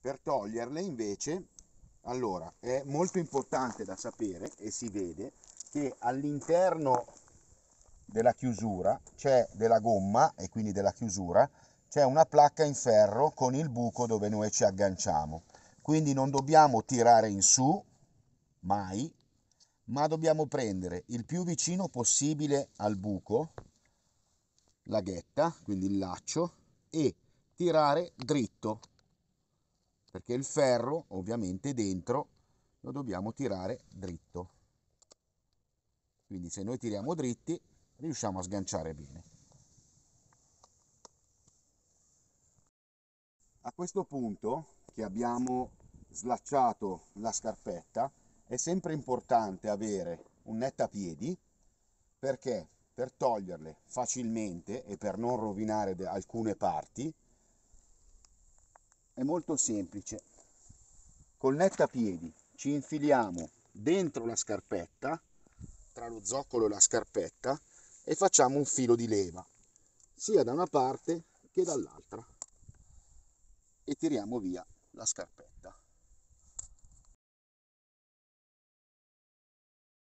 Per toglierle invece, allora, è molto importante da sapere e si vede che all'interno della chiusura, c'è della gomma e quindi della chiusura, c'è una placca in ferro con il buco dove noi ci agganciamo. Quindi non dobbiamo tirare in su mai, ma dobbiamo prendere il più vicino possibile al buco la ghetta, quindi il laccio e tirare dritto perché il ferro ovviamente dentro lo dobbiamo tirare dritto. Quindi se noi tiriamo dritti riusciamo a sganciare bene. A questo punto che abbiamo slacciato la scarpetta è sempre importante avere un nettapiedi perché per toglierle facilmente e per non rovinare alcune parti è molto semplice. Col nettapiedi ci infiliamo dentro la scarpetta, tra lo zoccolo e la scarpetta, e facciamo un filo di leva, sia da una parte che dall'altra. E tiriamo via la scarpetta.